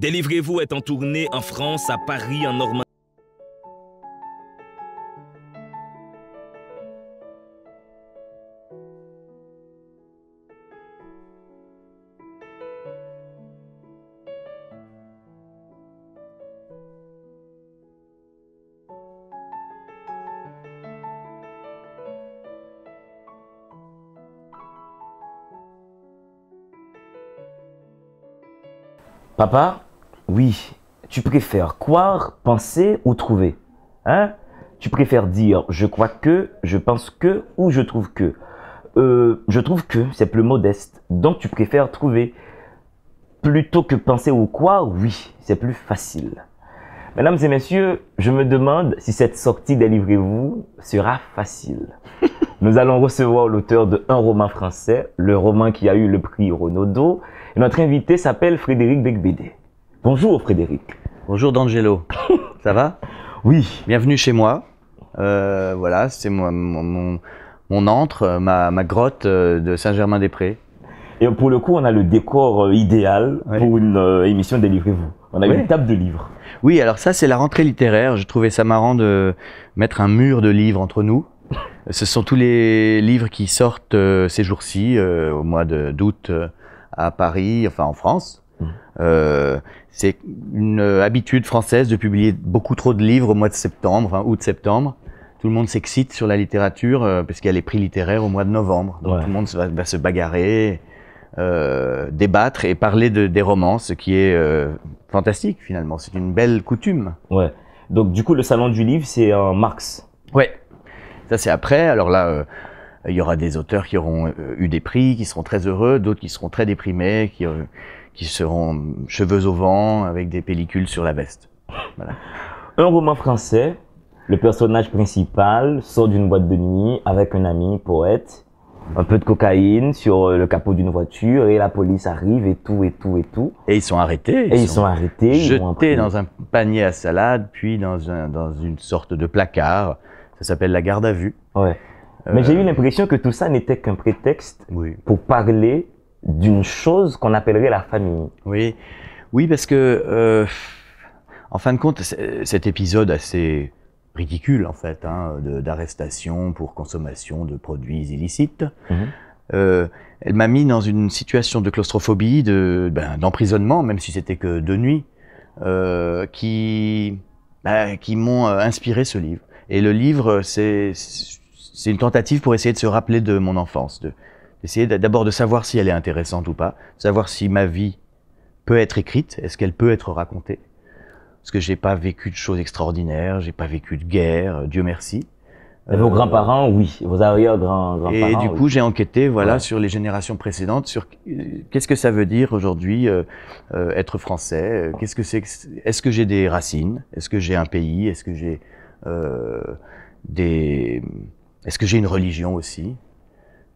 Délivrez-vous est en tournée en France, à Paris, en Normandie. Papa oui, tu préfères croire, penser ou trouver. Hein? Tu préfères dire je crois que, je pense que ou je trouve que. Euh, je trouve que, c'est plus modeste. Donc tu préfères trouver. Plutôt que penser ou croire, oui, c'est plus facile. Mesdames et messieurs, je me demande si cette sortie Délivrez-vous sera facile. Nous allons recevoir l'auteur de un roman français, le roman qui a eu le prix Renaudot. notre invité s'appelle Frédéric Becbédé. Bonjour Frédéric. Bonjour D'Angelo. Ça va Oui. Bienvenue chez moi. Euh, voilà, c'est mon, mon, mon, antre, euh, ma, grotte euh, de Saint-Germain-des-Prés. Et pour le coup, on a le décor idéal pour une émission Délivrez-vous. On a une table de livres. Oui, alors ça, c'est la rentrée littéraire. Je trouvais ça marrant de mettre un mur de livres entre nous. Ce sont tous les livres qui sortent ces jours-ci, au mois d'août à Paris, enfin en France. Euh, c'est une habitude française de publier beaucoup trop de livres au mois de septembre, enfin août-septembre. Tout le monde s'excite sur la littérature euh, parce qu'il y a les prix littéraires au mois de novembre. Donc tout le monde va, se bagarrer, euh, débattre et parler de, des romans, ce qui est euh, fantastique finalement. C'est une belle coutume. Ouais. Donc du coup, le salon du livre, c'est un Marx. Ouais. Ça c'est après. Alors là. il y aura des auteurs qui auront eu des prix, qui seront très heureux, d'autres qui seront très déprimés, qui qui seront cheveux au vent avec des pellicules sur la veste. Un roman français, le personnage principal sort d'une boîte de nuit avec un ami poète, un peu de cocaïne sur euh, le capot d'une voiture et la police arrive et tout et tout et tout. Et ils sont arrêtés. Ils et ils sont, arrêtés. Jetés dans un panier à salade, puis dans, une sorte de placard. Ça s'appelle la garde à vue. Euh, Mais j'ai eu l'impression que tout ça n'était qu'un prétexte pour parler d'une chose qu'on appellerait la famille. Oui, oui, parce que euh, en fin de compte, cet épisode assez ridicule en fait, hein, d'arrestation pour consommation de produits illicites. Mhm. Euh, elle m'a mis dans une situation de claustrophobie, ben, d'emprisonnement, même si c'était que deux nuits, euh, qui ben, qui m'ont inspiré ce livre. Et le livre, c'est c'est une tentative pour essayer de se rappeler de mon enfance, Essayer d'abord de savoir si elle est intéressante ou pas, savoir si ma vie peut être écrite, est-ce qu'elle peut être racontée, parce que j'ai pas vécu de choses extraordinaires, j'ai pas vécu de guerre, euh, Dieu merci. vos euh, grands-parents, oui. Vos arrière-grands-parents. Et du coup, j'ai enquêté, voilà, sur les générations précédentes, sur qu'est-ce que ça veut dire aujourd'hui euh, être français. Qu'est-ce que c'est Est-ce que j'ai des racines Est-ce que j'ai un pays Est-ce que j'ai des Est-ce que j'ai une religion aussi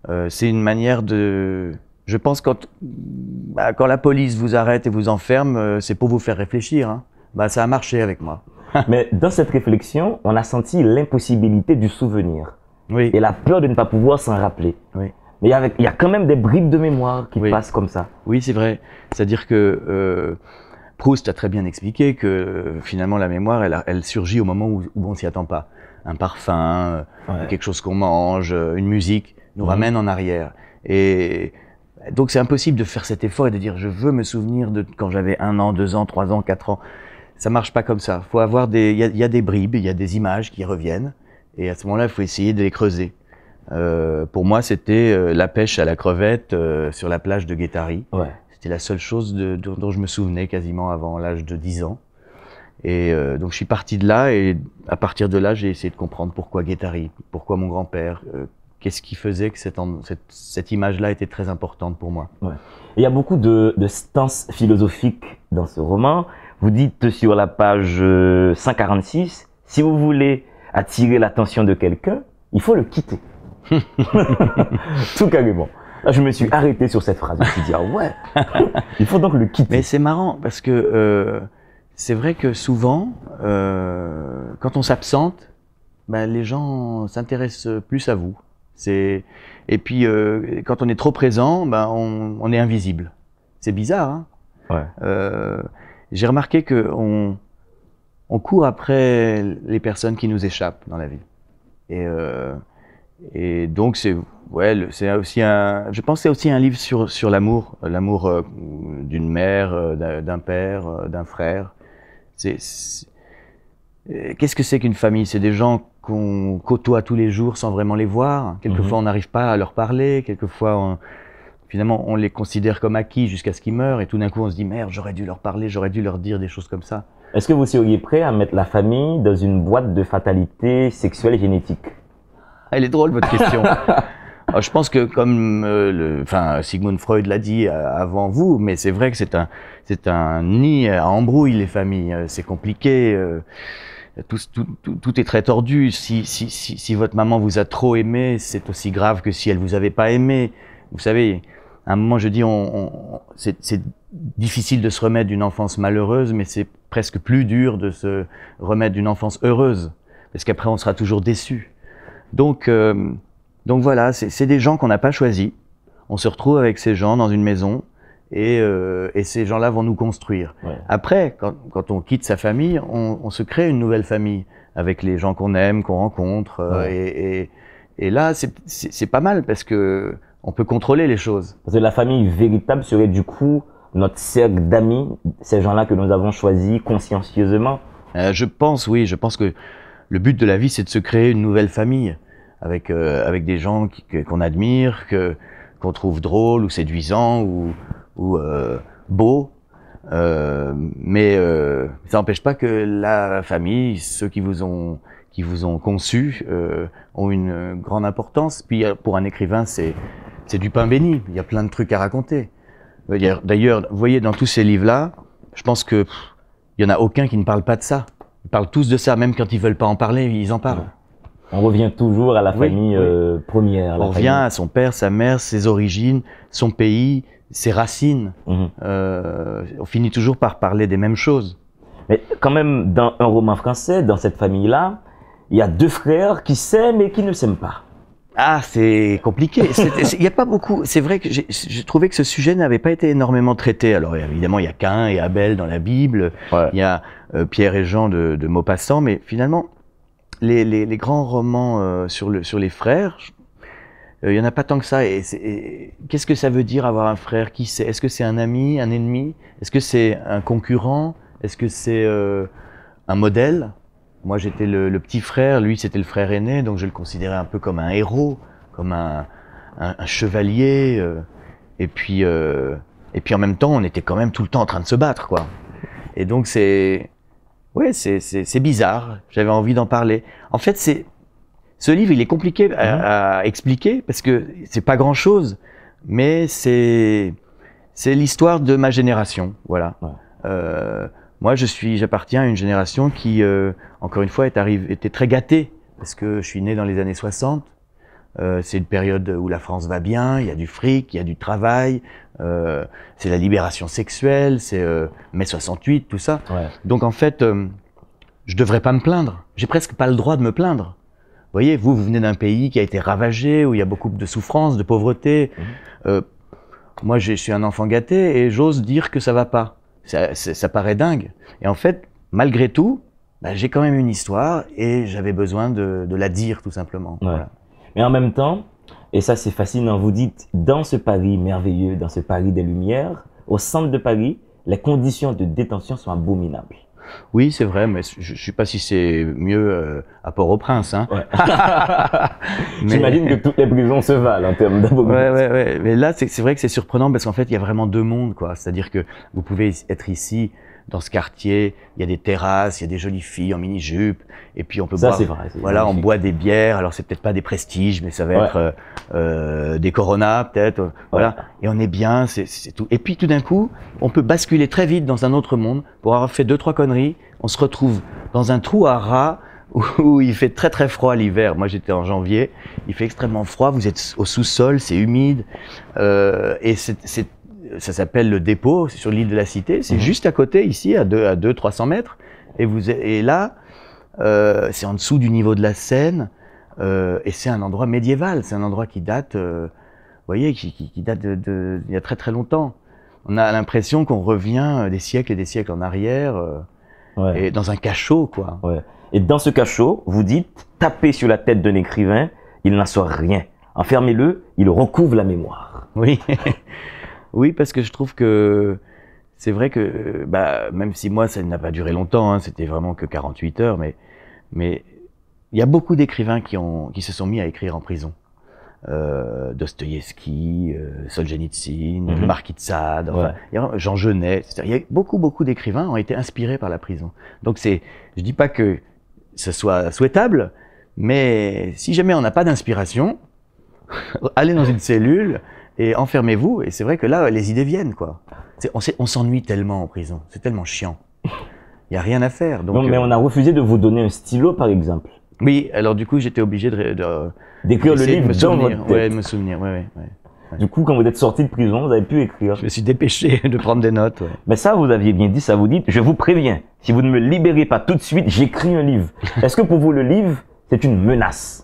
euh, c'est une manière de. Je pense quand bah, quand la police vous arrête et vous enferme, euh, c'est pour vous faire réfléchir. Hein. Bah ça a marché avec moi. Mais dans cette réflexion, on a senti l'impossibilité du souvenir. Oui. Et la peur de ne pas pouvoir s'en rappeler. Oui. Mais il y, a quand même des bribes de mémoire qui passent comme ça. Oui, c'est vrai. C'est-à-dire que euh, Proust a très bien expliqué que finalement la mémoire, elle, surgit au moment où, on s'y attend pas. Un parfum, quelque chose qu'on mange, une musique nous mhm. ramène en arrière. Et donc c'est impossible de faire cet effort et de dire je veux me souvenir de quand j'avais un an, deux ans, trois ans, quatre ans. Ça marche pas comme ça. Faut avoir des, il y, a des bribes, il y a des images qui reviennent, et à ce moment-là, il faut essayer de les creuser. Euh, pour moi, c'était euh, la pêche à la crevette euh, sur la plage de Guétari. Ouais. C'était la seule chose de, dont je me souvenais quasiment avant l'âge de 10 ans. Et euh, donc je suis parti de là, et à partir de là, j'ai essayé de comprendre pourquoi Guétari, pourquoi mon grand-père, qu'est-ce qui faisait que cette, image-là était très importante pour moi. Il y a beaucoup de, de stances philosophiques dans ce roman. Vous dites sur la page 146, euh, si vous voulez attirer l'attention de quelqu'un, il faut le quitter. Tout carrément. Là, ah, je me suis arrêté sur cette phrase. Je me suis dit, ah ouais, il faut donc le quitter. Mais c'est marrant parce que euh, c'est vrai que souvent, euh, quand on s'absente, ben, les gens s'intéressent plus à vous. C'est et puis euh, quand on est trop présent, ben on, on est invisible. C'est bizarre. Hein ouais. euh, J'ai remarqué que on, on, court après les personnes qui nous échappent dans la vie. Et, euh, et donc c'est ouais, c'est aussi un. Je pensais aussi un livre sur sur l'amour, l'amour euh, d'une mère, euh, d'un père, d'un frère. C'est qu'est-ce que c'est qu'une famille C'est des gens qu'on côtoie tous les jours sans vraiment les voir. Quelquefois, mhm. on n'arrive pas à leur parler. Quelquefois, on, finalement, on les considère comme acquis jusqu'à ce qu'ils meurent. Et tout d'un coup, on se dit, merde, j'aurais dû leur parler, j'aurais dû leur dire des choses comme ça. Est-ce que vous seriez prêt à mettre la famille dans une boîte de fatalité sexuelle et génétique Elle est drôle, votre question. Ah, je pense que comme euh, le, enfin, Sigmund Freud l'a dit euh, avant vous, mais c'est vrai que c'est un, nid à embrouille, les familles. Euh, c'est compliqué tout, est très tordu. Si, votre maman vous a trop aimé, c'est aussi grave que si elle vous avait pas aimé. Vous savez, à un moment, je dis, c'est difficile de se remettre d'une enfance malheureuse, mais c'est presque plus dur de se remettre d'une enfance heureuse, parce qu'après, on sera toujours déçu. Donc, euh, donc voilà, c'est des gens qu'on n'a pas choisis. On se retrouve avec ces gens dans une maison et, euh, et ces gens-là vont nous construire. Après, quand, on quitte sa famille, on, se crée une nouvelle famille avec les gens qu'on aime, qu'on rencontre. Euh, et, là, c'est pas mal parce que on peut contrôler les choses. Parce que la famille véritable serait du coup notre cercle d'amis, ces gens-là que nous avons choisis consciencieusement. Euh, je pense, oui, je pense que le but de la vie, c'est de se créer une nouvelle famille avec, avec des gens qu'on admire, que, qu'on trouve drôles ou séduisants ou, ou euh, beau, euh, mais euh, ça n'empêche pas que la famille, ceux qui vous ont qui vous ont conçu ont une grande importance. Puis pour un écrivain, c'est c'est du pain béni. Il y a plein de trucs à raconter. D'ailleurs, vous voyez dans tous ces livres-là, je pense que il y en a aucun qui ne parle pas de ça. Ils parlent tous de ça, même quand ils veulent pas en parler, ils en parlent. On revient toujours à la famille première. On revient à son père, sa mère, ses origines, son pays, ses racines. Mhm. Euh, on finit toujours par parler des mêmes choses. Mais quand même, dans un roman français, dans cette famille-là, il y a deux frères qui s'aiment et qui ne s'aiment pas. Ah, c'est compliqué. Il n'y a pas beaucoup. C'est vrai que j'ai trouvé que ce sujet n'avait pas été énormément traité. Alors évidemment, il y a Cain et Abel dans la Bible. Il y a euh, Pierre et Jean de, Maupassant, mais finalement, les, grands romans euh, sur les frères, il euh, n'y en a pas tant que ça. Et, qu'est-ce que ça veut dire avoir un frère Qui c'est Est-ce que c'est un ami, un ennemi Est-ce que c'est un concurrent Est-ce que c'est euh, un modèle Moi, j'étais le, petit frère. Lui, c'était le frère aîné, donc je le considérais un peu comme un héros, comme un, chevalier. Euh. et puis, et puis en même temps, on était quand même tout le temps en train de se battre, quoi. Et donc c'est, ouais, c'est bizarre. J'avais envie d'en parler. En fait, c'est ce livre, il est compliqué à, mhm. expliquer parce que c'est pas grand chose, mais c'est c'est l'histoire de ma génération, voilà. Euh, moi, je suis, j'appartiens à une génération qui, euh, encore une fois, est arrivée, était très gâtée parce que je suis né dans les années 60. Euh, c'est une période où la France va bien, il y a du fric, il y a du travail, c'est la libération sexuelle, c'est mai 68, tout ça. Donc en fait, je devrais pas me plaindre. J'ai presque pas le droit de me plaindre voyez, vous, vous venez d'un pays qui a été ravagé, où il y a beaucoup de souffrance, de pauvreté. Mhm. Euh, moi, je suis un enfant gâté et j'ose dire que ça va pas. Ça, paraît dingue. Et en fait, malgré tout, bah, j'ai quand même une histoire et j'avais besoin de, la dire, tout simplement. Mais en même temps, et ça c'est fascinant, vous dites, dans ce Paris merveilleux, dans ce Paris des Lumières, au centre de Paris, les conditions de détention sont abominables. Oui, c'est vrai, mais je ne sais pas si c'est mieux euh, à Port-au-Prince. Hein. Ouais. J'imagine que toutes les prisons se valent en termes d'avocats. Ouais, ouais, ouais. Mais là, c'est vrai que c'est surprenant parce qu'en fait, il y a vraiment deux mondes. quoi. C'est-à-dire que vous pouvez être ici, dans ce quartier, il y a des terrasses, il y a des jolies filles en mini-jupe, et puis on peut boire. Vrai, voilà, on boit des bières. Alors c'est peut-être pas des prestiges, mais ça va être euh, euh, des coronas peut-être. Voilà, et on est bien, c'est tout. Et puis tout d'un coup, on peut basculer très vite dans un autre monde pour avoir fait deux trois conneries on se retrouve dans un trou à rats où il fait très très froid l'hiver. Moi j'étais en janvier, il fait extrêmement froid, vous êtes au sous-sol, c'est humide, euh, et ça s'appelle le dépôt c'est sur l'île de la Cité, c'est mhm. juste à côté ici, à 2 à 300 mètres, et, vous, et là, euh, c'est en dessous du niveau de la Seine, euh, et c'est un endroit médiéval, c'est un endroit qui date, vous voyez, qui, date d'il il y a très très longtemps. On a l'impression qu'on revient des siècles et des siècles en arrière et dans un cachot, quoi. Et dans ce cachot, vous dites, tapez sur la tête d'un écrivain, il n'en soit rien. Enfermez-le, il recouvre la mémoire. Oui, oui, parce que je trouve que c'est vrai que, bah, même si moi, ça n'a pas duré longtemps, hein, c'était vraiment que 48 heures, mais, mais il y a beaucoup d'écrivains qui, ont, qui se sont mis à écrire en prison euh, Dostoïevski, euh, Solzhenitsyn, Marquis de Sade, Jean Genet. Il y a beaucoup, beaucoup d'écrivains ont été inspirés par la prison. Donc c'est, je dis pas que ce soit souhaitable, mais si jamais on n'a pas d'inspiration, allez dans une cellule et enfermez-vous. Et c'est vrai que là, les idées viennent, quoi. On s'ennuie tellement en prison, c'est tellement chiant. Il y a rien à faire. Donc, mais euh, on a refusé de vous donner un stylo, par exemple. Oui, alors du coup, j'étais obligé de, d'écrire le livre de me souvenir. Ouais, de me souvenir, ouais, Du coup, quand vous êtes sorti de prison, vous avez pu écrire. Je me suis dépêché de prendre des notes. Mais ça, vous aviez bien dit, ça vous dit, je vous préviens, si vous ne me libérez pas tout de suite, j'écris un livre. Est-ce que pour vous, le livre, c'est une menace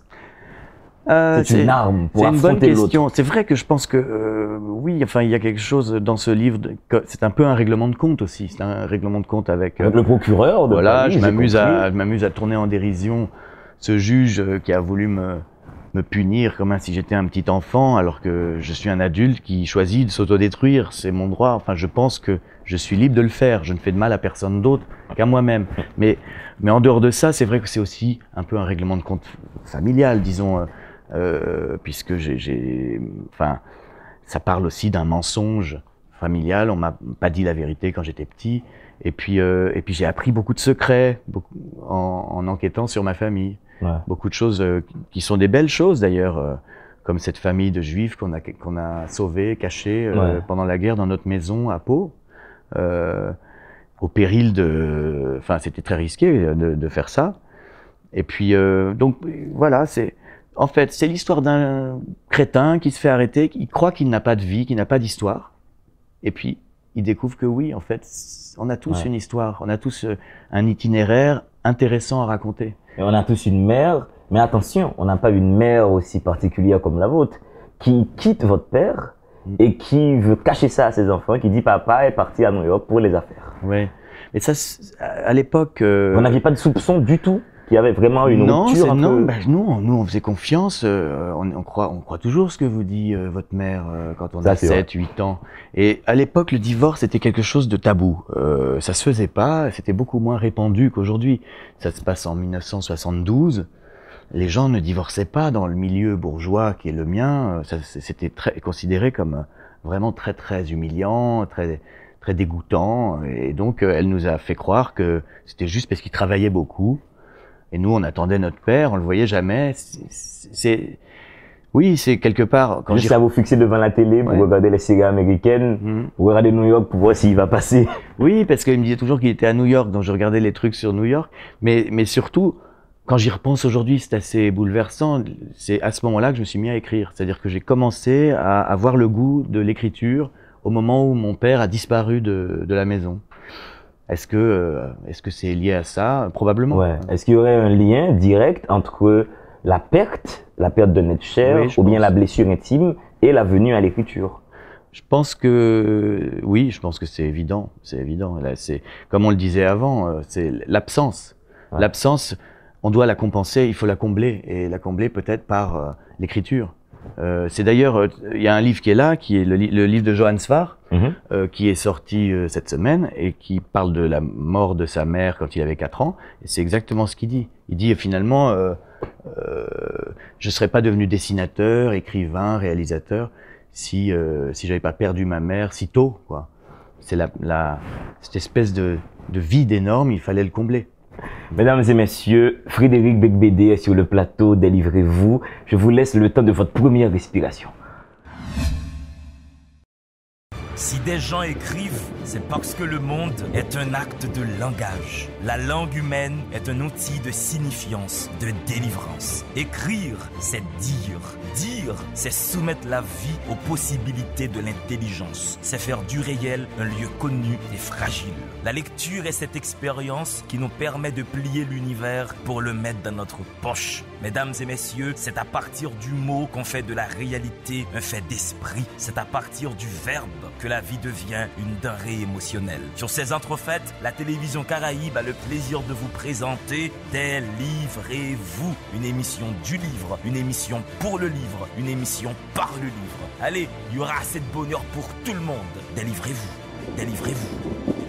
euh, c'est une arme pour C'est une bonne question. C'est vrai que je pense que euh, oui, enfin, il y a quelque chose dans ce livre. C'est un peu un règlement de compte aussi. C'est un règlement de compte avec, avec le procureur. De voilà, je m'amuse à, je m'amuse à tourner en dérision ce juge euh, qui a voulu me, punir comme si j'étais un petit enfant alors que je suis un adulte qui choisit de s'autodétruire, c'est mon droit. Enfin, je pense que je suis libre de le faire, je ne fais de mal à personne d'autre qu'à moi-même. Mais, mais en dehors de ça, c'est vrai que c'est aussi un peu un règlement de compte familial, disons, euh, euh, puisque j'ai, enfin, ça parle aussi d'un mensonge familial. On m'a pas dit la vérité quand j'étais petit, et puis, et puis j'ai appris beaucoup de secrets en enquêtant sur ma famille. Beaucoup de choses euh, qui sont des belles choses d'ailleurs, euh, comme cette famille de juifs qu'on a, qu'on a euh, pendant la guerre dans notre maison à Pau. au péril de, enfin c'était très risqué de, faire ça. Et puis donc voilà, c'est en fait c'est l'histoire d'un crétin qui se fait arrêter, qui croit qu'il n'a pas de vie, qu'il n'a pas d'histoire, et puis il découvre que oui, en fait on a tous une histoire, on a tous euh, un itinéraire intéressant à raconter. Et on a tous une mère, mais attention, on n'a pas une mère aussi particulière comme la vôtre qui quitte votre père mm. et qui veut cacher ça à ses enfants, qui dit papa est parti à New York pour les affaires. Oui. Mais ça, à l'époque. Euh, on n'avait pas de soupçon du tout il y avait vraiment une non, rupture Non, non, bah, nous on faisait confiance, euh, on, on, croit, on croit toujours ce que vous dit euh, votre mère euh, quand on a 7, 8 ans. Et à l'époque, le divorce était quelque chose de tabou. ça se faisait pas, c'était beaucoup moins répandu qu'aujourd'hui. Ça se passe en 1972. Les gens ne divorçaient pas dans le milieu bourgeois qui est le mien. C'était très considéré comme vraiment très très humiliant, très très dégoûtant. Et donc, elle nous a fait croire que c'était juste parce qu'ils travaillaient beaucoup et nous, on attendait notre père, on le voyait jamais. C'est, oui, c'est quelque part. Quand Juste à vous fixer devant la télé pour regarder les séries américaines, mhm. pour regarder New York pour voir s'il va passer. Oui, parce qu'il me disait toujours qu'il était à New York, donc je regardais les trucs sur New York. Mais, mais surtout, quand j'y repense aujourd'hui, c'est assez bouleversant. C'est à ce moment-là que je me suis mis à écrire. C'est-à-dire que j'ai commencé à avoir le goût de l'écriture au moment où mon père a disparu de, de la maison. Est-ce que euh, est-ce que c'est lié à ça Probablement. Est-ce qu'il y aurait un lien direct entre la perte, la perte de notre chair, ou bien la blessure intime et la venue à l'écriture je pense que oui, je pense que c'est évident, c'est évident. Là, c'est comme on le disait avant, euh, c'est l'absence. L'absence, on doit la compenser, il faut la combler et la combler peut-être par euh, l'écriture. Euh, c'est d'ailleurs, euh, il y a un livre qui est là, qui est le, livre de Johann Svar, mhm. euh, qui est sorti cette semaine et qui parle de la mort de sa mère quand il avait 4 ans. Et c'est exactement ce qu'il dit. Il dit finalement, je ne serais pas devenu dessinateur, écrivain, réalisateur si si j'avais pas perdu ma mère si tôt. C'est la, cette espèce de, de vide énorme, il fallait le combler. Mesdames et messieurs, Frédéric Becbédé est sur le plateau, délivrez-vous. Je vous laisse le temps de votre première respiration. Si des gens écrivent, c'est parce que le monde est un acte de langage. La langue humaine est un outil de signifiance, de délivrance. Écrire, c'est dire. Dire, c'est soumettre la vie aux possibilités de l'intelligence. C'est faire du réel un lieu connu et fragile. La lecture est cette expérience qui nous permet de plier l'univers pour le mettre dans notre poche. Mesdames et messieurs, c'est à partir du mot qu'on fait de la réalité un fait d'esprit. C'est à partir du verbe que la vie devient une denrée émotionnelle. Sur ces entrefaites, la télévision Caraïbe a le plaisir de vous présenter Délivrez-vous, une émission du livre, une émission pour le livre, une émission par le livre. Allez, il y aura assez de bonheur pour tout le monde. Délivrez-vous, délivrez-vous.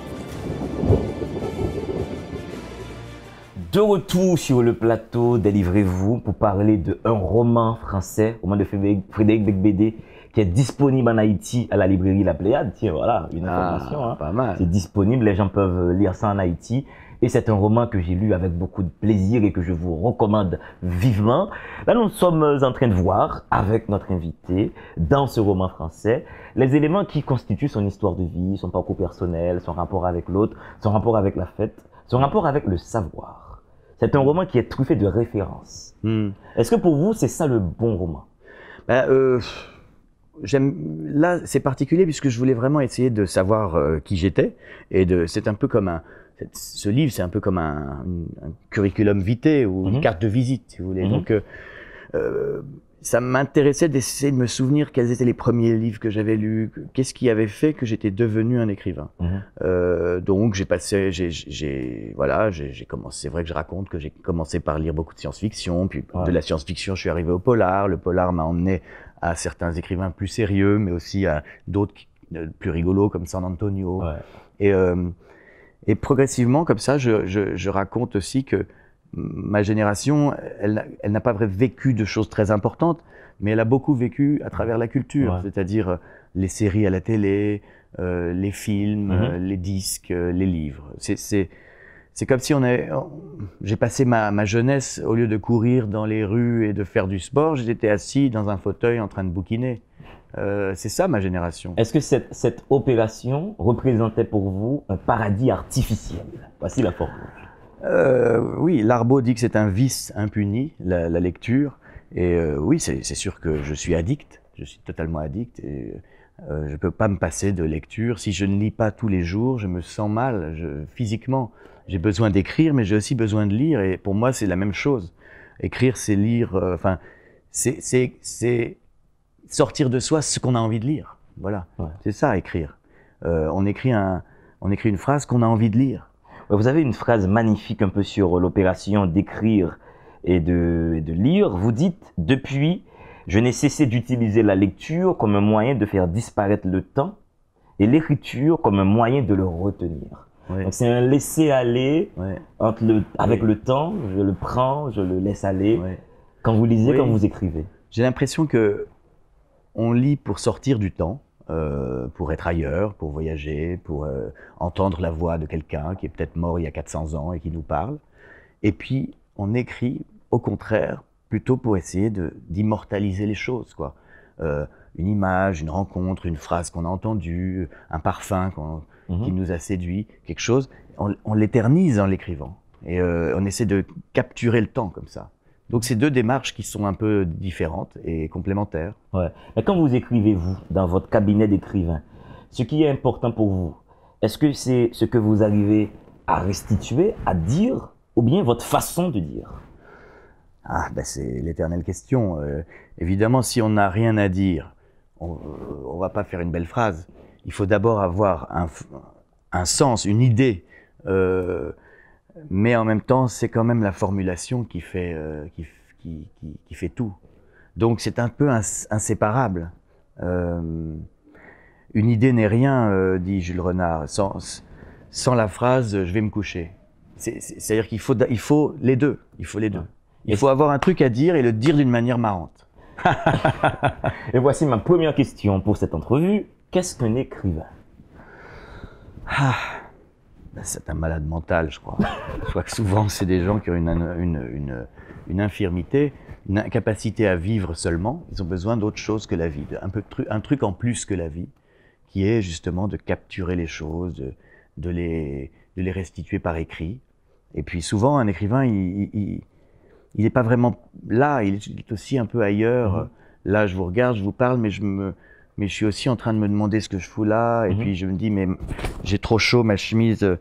De retour sur le plateau, délivrez-vous pour parler d'un roman français, roman de Frédéric Becbédé, qui est disponible en Haïti à la librairie La Pléiade. Tiens, voilà, une ah, information. hein. C'est disponible, les gens peuvent lire ça en Haïti. Et c'est un roman que j'ai lu avec beaucoup de plaisir et que je vous recommande vivement. Là, nous sommes en train de voir, avec notre invité, dans ce roman français, les éléments qui constituent son histoire de vie, son parcours personnel, son rapport avec l'autre, son rapport avec la fête, son rapport avec le savoir. C'est un roman qui est truffé de références. Hmm. Est-ce que pour vous, c'est ça le bon roman ben, Là, c'est particulier puisque je voulais vraiment essayer de savoir euh, qui j'étais. Et de. c'est un peu comme un. Ce livre, c'est un peu comme un, curriculum vitae ou une mhm. carte de visite, si vous voulez. Mhm. Donc. Euh, euh ça m'intéressait d'essayer de me souvenir quels étaient les premiers livres que j'avais lus, qu'est-ce qui avait fait que j'étais devenu un écrivain. Mmh. Euh, donc j'ai passé, j'ai voilà, j'ai commencé. C'est vrai que je raconte que j'ai commencé par lire beaucoup de science-fiction, puis de la science-fiction, je suis arrivé au polar. Le polar m'a emmené à certains écrivains plus sérieux, mais aussi à d'autres euh, plus rigolos comme San Antonio. Et, euh, et progressivement, comme ça, je, je, je raconte aussi que ma génération, elle, n'a pas vraiment vécu de choses très importantes, mais elle a beaucoup vécu à travers la culture, c'est-à-dire euh, les séries à la télé, euh, les films, mm-hmm. euh, les disques, les livres. C'est comme si on avait. J'ai passé ma, jeunesse, au lieu de courir dans les rues et de faire du sport, j'étais assis dans un fauteuil en train de bouquiner. c'est ça ma génération. Est-ce que cette, cette opération représentait pour vous un paradis artificiel Voici la formule. Euh, oui, l'arbo dit que c'est un vice impuni, la, lecture. Et euh, oui, c'est sûr que je suis addict, je suis totalement addict. Et, euh, je ne peux pas me passer de lecture. Si je ne lis pas tous les jours, je me sens mal je, physiquement. J'ai besoin d'écrire, mais j'ai aussi besoin de lire. Et pour moi, c'est la même chose. Écrire, c'est lire. Enfin, c'est sortir de soi ce qu'on a envie de lire. Voilà, c'est ça écrire. on écrit on écrit une phrase qu'on a envie de lire. Vous avez une phrase magnifique un peu sur l'opération d'écrire et de, lire. Vous dites, depuis, je n'ai cessé d'utiliser la lecture comme un moyen de faire disparaître le temps et l'écriture comme un moyen de le retenir. Donc c'est un laisser aller avec le temps, je le prends, je le laisse aller. Quand vous lisez, quand vous écrivez. J'ai l'impression que on lit pour sortir du temps, euh, pour être ailleurs, pour voyager, pour euh, entendre la voix de quelqu'un qui est peut-être mort il y a 400 ans et qui nous parle. Et puis, on écrit, au contraire, plutôt pour essayer d'immortaliser les choses, euh, une image, une rencontre, une phrase qu'on a entendue, un parfum mhm. qui nous a séduit, quelque chose, on l'éternise en l'écrivant. Et on essaie de capturer le temps comme ça. Donc c'est deux démarches qui sont un peu différentes et complémentaires. Ouais. Mais quand vous écrivez, vous, dans votre cabinet d'écrivain, ce qui est important pour vous, est-ce que c'est ce que vous arrivez à restituer, à dire, ou bien votre façon de dire ah, ben, c'est l'éternelle question. Euh, évidemment, si on n'a rien à dire, on ne va pas faire une belle phrase. Il faut d'abord avoir un, sens, une idée. Euh, mais en même temps, c'est quand même la formulation qui fait, euh, qui, qui, qui, fait tout. Donc c'est un peu inséparable. Euh, une idée n'est rien, euh, dit Jules Renard, sans, sans la phrase je vais me coucher. C'est-à-dire qu'il faut, il faut les deux. Il faut les deux. Il faut avoir un truc à dire et le dire d'une manière marrante. et voici ma première question pour cette entrevue. Qu'est-ce qu'un écrivain ah. Bah, c'est un malade mental, je crois. je crois que souvent, c'est des gens qui ont une, infirmité, une incapacité à vivre seulement. Ils ont besoin d'autre chose que la vie, un, peu, un truc en plus que la vie, qui est justement de capturer les choses, de, les, de les restituer par écrit. Et puis souvent, un écrivain, il n'est pas vraiment là, il est aussi un peu ailleurs. Mmh. Là, je vous regarde, je vous parle, mais je me, mais je suis aussi en train de me demander ce que je fous là. Et mhm. puis je me dis, mais j'ai trop chaud, ma chemise euh,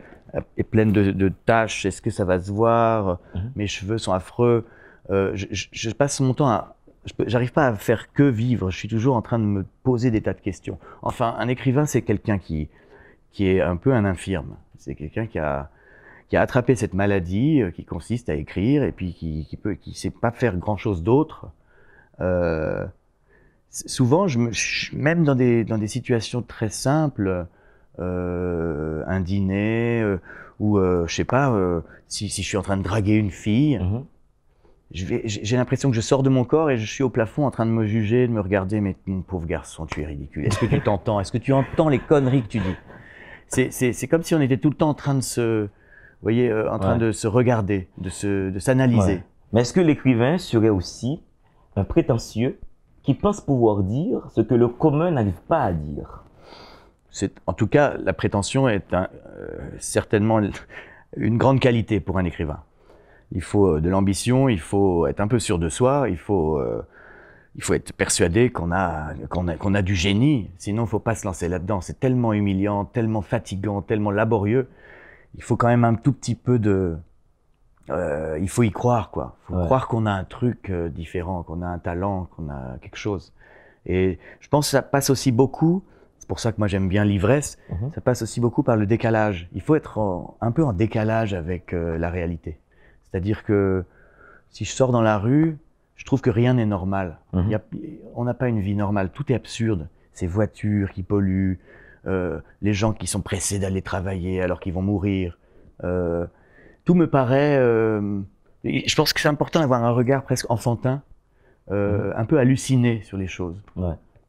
est pleine de, de taches, est-ce que ça va se voir mhm. Mes cheveux sont affreux. Euh, je, passe mon temps à... J'arrive pas à faire que vivre, je suis toujours en train de me poser des tas de questions. Enfin, un écrivain, c'est quelqu'un qui, qui est un peu un infirme. C'est quelqu'un qui a, qui a attrapé cette maladie euh, qui consiste à écrire et puis qui, qui peut, qui sait pas faire grand chose d'autre. Euh, souvent, je même dans des, dans des situations très simples, euh, un dîner euh, ou euh, je sais pas, si, si, je suis en train de draguer une fille, mm-hmm. j'ai l'impression que je sors de mon corps et je suis au plafond en train de me juger, de me regarder, mais mon pauvre garçon, tu es ridicule. Est-ce que tu t'entends Est-ce que tu entends les conneries que tu dis C'est comme si on était tout le temps en train de se, voyez, en train de se regarder, de s'analyser. De Mais est-ce que l'écrivain serait aussi un prétentieux qui pensent pouvoir dire ce que le commun n'arrive pas à dire. en tout cas, la prétention est euh, certainement une grande qualité pour un écrivain. Il faut euh, de l'ambition, il faut être un peu sûr de soi, il faut, euh, il faut être persuadé qu'on a, qu'on a, qu'on a du génie. Sinon, il ne faut pas se lancer là-dedans. C'est tellement humiliant, tellement fatigant, tellement laborieux. Il faut quand même un tout petit peu de, euh, il faut y croire, quoi. Il faut croire qu'on a un truc euh, différent, qu'on a un talent, qu'on a quelque chose. Et je pense que ça passe aussi beaucoup, c'est pour ça que moi j'aime bien l'ivresse, mhm. ça passe aussi beaucoup par le décalage. Il faut être un peu en décalage avec euh, la réalité. C'est-à-dire que si je sors dans la rue, je trouve que rien n'est normal. Mhm. on n'a pas une vie normale, tout est absurde. Ces voitures qui polluent, les gens qui sont pressés d'aller travailler alors qu'ils vont mourir tout me paraît. Euh, je pense que c'est important d'avoir un regard presque enfantin, euh, mhm. un peu halluciné sur les choses.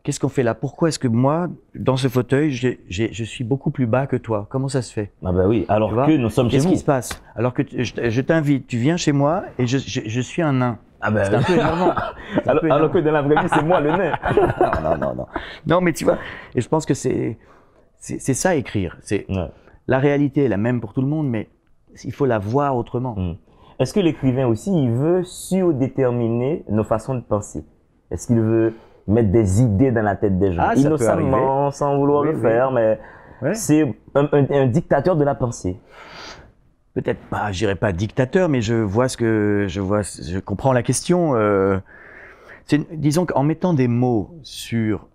Qu'est-ce qu'on fait là Pourquoi est-ce que moi, dans ce fauteuil, je suis beaucoup plus bas que toi Comment ça se fait Ah ben oui, alors que nous sommes chez vous. Qu'est-ce qui se passe Alors que je, t'invite, tu viens chez moi et je, suis un nain. Ah ben c'est un peu alors, alors que dans la vraie vie, c'est moi le nain. non, non, non, non. Non, mais tu vois, et je pense que c'est c'est ça écrire. C'est La réalité est la même pour tout le monde, mais il faut la voir autrement. Hmm. Est-ce que l'écrivain aussi, il veut surdéterminer nos façons de penser Est-ce qu'il veut mettre des idées dans la tête des gens ah, Innocemment, sans vouloir le faire, mais c'est un, dictateur de la pensée. Peut-être pas, je dirais pas dictateur, mais je vois ce que je vois, je comprends la question. Euh, disons qu'en mettant des mots sur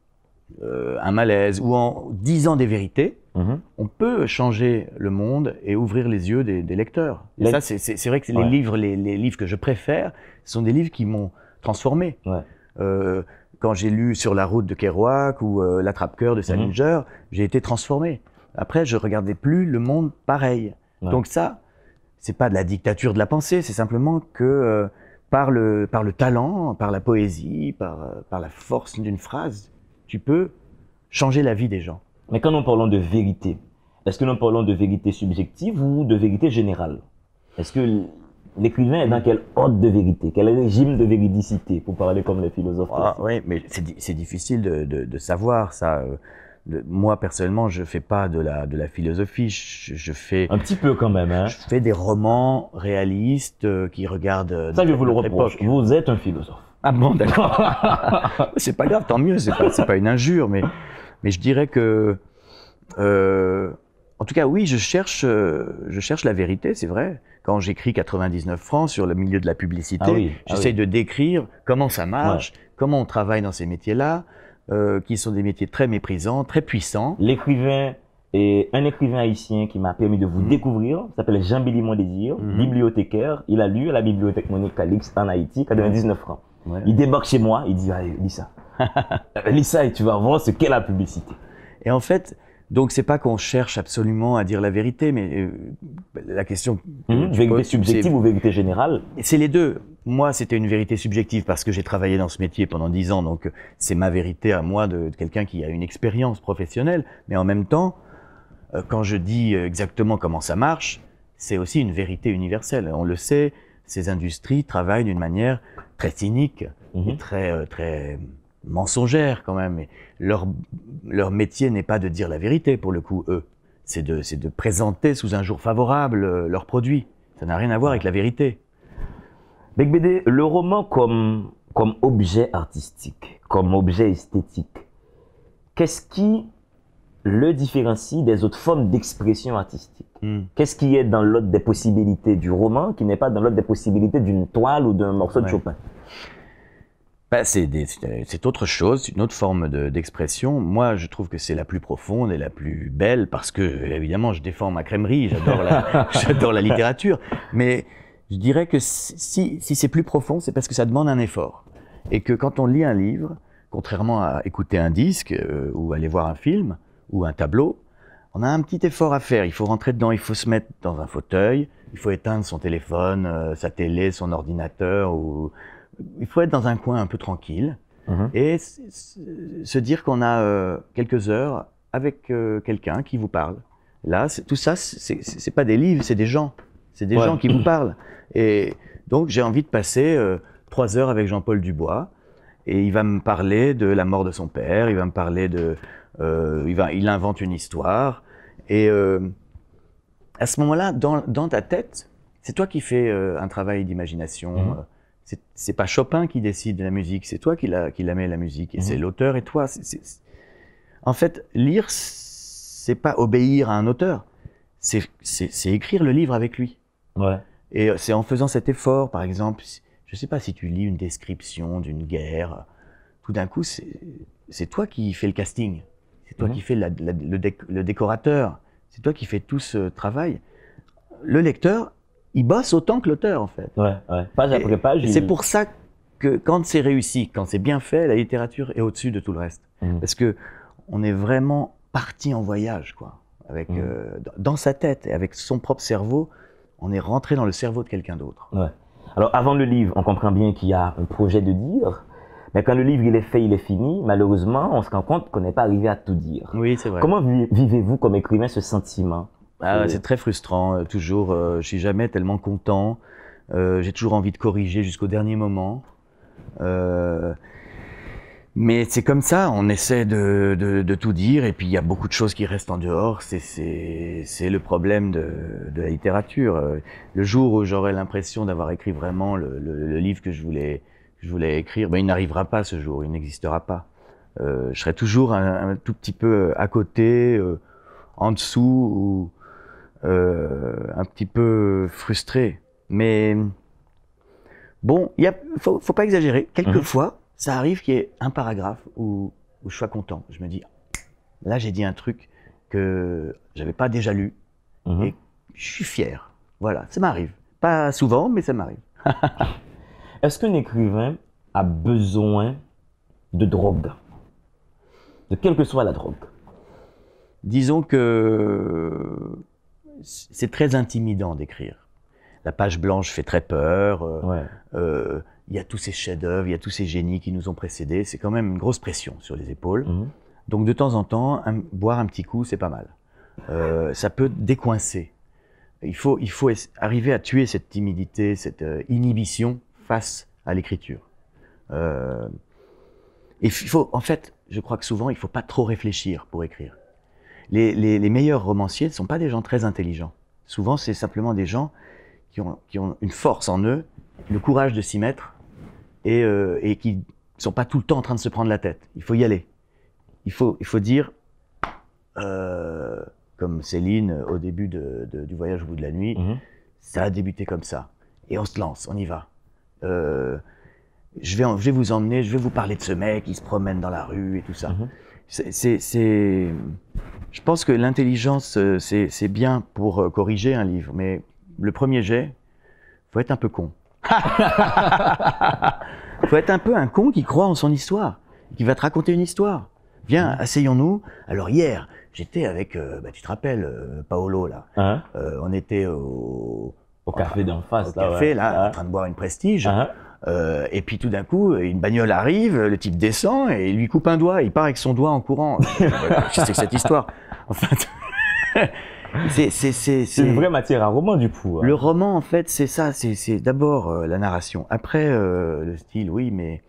euh, un malaise ou en disant des vérités, Mhm. On peut changer le monde et ouvrir les yeux des, lecteurs. Et ça, c'est vrai que les livres, les, livres que je préfère, sont des livres qui m'ont transformé. Euh, quand j'ai lu Sur la route de Kerouac ou euh, lattrape coeur de mhm. Salinger, j'ai été transformé. Après, je regardais plus le monde pareil. Donc ça, c'est pas de la dictature de la pensée, c'est simplement que euh, par le, par le talent, par la poésie, par la force d'une phrase, tu peux changer la vie des gens. Mais quand nous parlons de vérité, est-ce que nous parlons de vérité subjective ou de vérité générale Est-ce que l'écrivain est dans quel ordre de vérité Quel régime de véridicité, pour parler comme les philosophes ah, Oui, mais c'est difficile de, savoir ça. Euh, moi, personnellement, je ne fais pas de la, de la philosophie. Je, fais. Un petit peu quand même. Hein. Je fais des romans réalistes euh, qui regardent. Euh, ça, je vous le reproche. Vous êtes un philosophe. Ah bon, d'accord. c'est pas grave, tant mieux, c'est pas, pas une injure, mais mais je dirais que, euh, en tout cas, oui, je cherche, euh, je cherche la vérité, c'est vrai. Quand j'écris 99 francs sur le milieu de la publicité, ah ah j'essaie de décrire comment ça marche, comment on travaille dans ces métiers-là, euh, qui sont des métiers très méprisants, très puissants. L'écrivain et un écrivain haïtien qui m'a permis de vous mhm. découvrir. découvrir, s'appelle jean billy Mondésir, mhm. bibliothécaire. Il a lu à la bibliothèque Monique Calix en Haïti, 99 francs. Il débarque chez moi, il dit Allez, lis ça. lis ça et tu vas voir ce qu'est la publicité. Et en fait, donc c'est pas qu'on cherche absolument à dire la vérité, mais euh, la question. Mmh, vérité subjective ou vérité générale C'est les deux. Moi, c'était une vérité subjective parce que j'ai travaillé dans ce métier pendant dix ans, donc c'est ma vérité à moi de, quelqu'un qui a une expérience professionnelle. Mais en même temps, euh, quand je dis euh, exactement comment ça marche, c'est aussi une vérité universelle. On le sait, ces industries travaillent d'une manière très cynique mhm. très, euh, très mensongère quand même. leur, leur métier n'est pas de dire la vérité, pour le coup, eux. C'est de, de présenter sous un jour favorable euh, leurs produits. Ça n'a rien à voir avec la vérité. Begbede, le roman comme, comme objet artistique, comme objet esthétique, qu'est-ce qui le différencie des autres formes d'expression artistique. Hmm. Qu'est-ce qui est dans l'autre des possibilités du roman qui n'est pas dans l'autre des possibilités d'une toile ou d'un morceau de Chopin ben, euh, c'est autre chose, une autre forme d'expression. Moi, je trouve que c'est la plus profonde et la plus belle parce que, évidemment, je défends ma crèmerie, j'adore la, littérature. Mais je dirais que si, c'est plus profond, c'est parce que ça demande un effort. Et que quand on lit un livre, contrairement à écouter un disque euh, ou aller voir un film, ou un tableau, on a un petit effort à faire. Il faut rentrer dedans, il faut se mettre dans un fauteuil, il faut éteindre son téléphone, euh, sa télé, son ordinateur. Il faut être dans un coin un peu tranquille mhm. et se dire qu'on a euh, quelques heures avec euh, quelqu'un qui vous parle. Là, tout ça, c'est pas des livres, c'est des gens. C'est des gens qui vous parlent. Et donc, j'ai envie de passer trois heures avec Jean-Paul Dubois et il va me parler de la mort de son père, il va me parler de, euh, il, va, il invente une histoire. Et euh, à ce moment-là, dans, dans, ta tête, c'est toi qui fais euh, un travail d'imagination. Mhm. c'est pas Chopin qui décide de la musique, c'est toi qui la, qui la mets la musique, et mhm. c'est l'auteur et toi. En fait, lire, c'est pas obéir à un auteur, c'est écrire le livre avec lui. Ouais. Et c'est en faisant cet effort, par exemple, je sais pas si tu lis une description d'une guerre, tout d'un coup, c'est toi qui fais le casting c'est toi qui mhm. fais le, décorateur, c'est toi qui fais tout ce travail. Le lecteur, il bosse autant que l'auteur, en fait. Ouais, ouais. Page après page. C'est pour ça que quand c'est réussi, quand c'est bien fait, la littérature est au-dessus de tout le reste. Mhm. Parce que on est vraiment parti en voyage, quoi. Mhm. Euh, dans sa tête et avec son propre cerveau, on est rentré dans le cerveau de quelqu'un d'autre. Ouais. Alors, avant le livre, on comprend bien qu'il y a un projet de dire. Mais quand le livre il est fait, il est fini, malheureusement, on se rend compte qu'on n'est pas arrivé à tout dire. Oui, c'est vrai. Comment vivez-vous comme écrivain ce sentiment ah, C'est très frustrant, euh, toujours. Euh, je suis jamais tellement content. Euh, j'ai toujours envie de corriger jusqu'au dernier moment. Mais c'est comme ça, on essaie de, tout dire, et puis il y a beaucoup de choses qui restent en dehors, c'est le problème de, la littérature. Le jour où j'aurai l'impression d'avoir écrit vraiment le, livre que je voulais je voulais écrire, mais il n'arrivera pas ce jour, il n'existera pas. Euh, je serai toujours un, tout petit peu euh, à côté, euh, en dessous, un petit peu frustré. Mais bon, il faut, faut pas exagérer. Quelquefois, mhm. ça arrive qu'il y ait un paragraphe où, je sois content. Je me dis, là j'ai dit un truc que je n'avais pas déjà lu, mhm. et je suis fier. Voilà, ça m'arrive. Pas souvent, mais ça m'arrive. Est-ce qu'un écrivain a besoin de drogue De quelle que soit la drogue Disons que euh, c'est très intimidant d'écrire. La page blanche fait très peur. Euh, euh, il y a tous ces chefs-d'œuvre, il y a tous ces génies qui nous ont précédés. C'est quand même une grosse pression sur les épaules. Mmh. Donc de temps en temps, boire un petit coup, c'est pas mal. ça peut décoincer. Il faut, il faut arriver à tuer cette timidité, cette inhibition face à l'écriture. Euh, il faut, en fait, je crois que souvent, il ne faut pas trop réfléchir pour écrire. Les, meilleurs romanciers ne sont pas des gens très intelligents. Souvent, c'est simplement des gens qui ont, qui ont, une force en eux, le courage de s'y mettre, et, euh, et qui ne sont pas tout le temps en train de se prendre la tête. Il faut y aller. Il faut, il faut dire, euh, comme Céline au début du voyage au bout de la nuit, mhm. ça a débuté comme ça. Et on se lance, on y va. Euh, je, vais vais vous emmener, je vais vous parler de ce mec qui se promène dans la rue et tout ça. Mhm. C'est, je pense que l'intelligence, euh, c'est bien pour euh, corriger un livre, mais le premier jet, faut être un peu con. faut être un peu un con qui croit en son histoire, qui va te raconter une histoire. Viens, mhm. asseyons-nous. Alors hier, j'étais avec, bah, tu te rappelles, Paolo là. Hein on était au au café d'en face, au café, là, en ah. train de boire une prestige. Ah. Euh, et puis tout d'un coup, une bagnole arrive, le type descend et lui coupe un doigt. Il part avec son doigt en courant. c'est cette histoire. En fait, c'est une vraie matière à roman du coup. Hein. Le roman, en fait, c'est ça. C'est d'abord euh, la narration. Après, euh, le style, oui, mais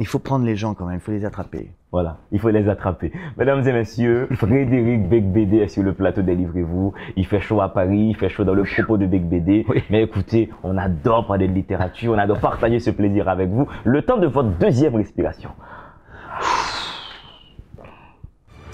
il faut prendre les gens quand même, il faut les attraper. Voilà, il faut les attraper. Mesdames et messieurs, Frédéric Beck BD est sur le plateau Délivrez-vous. Il fait chaud à Paris, il fait chaud dans le propos de Beck BD. Mais écoutez, on adore parler de littérature, on adore partager ce plaisir avec vous. Le temps de votre deuxième respiration.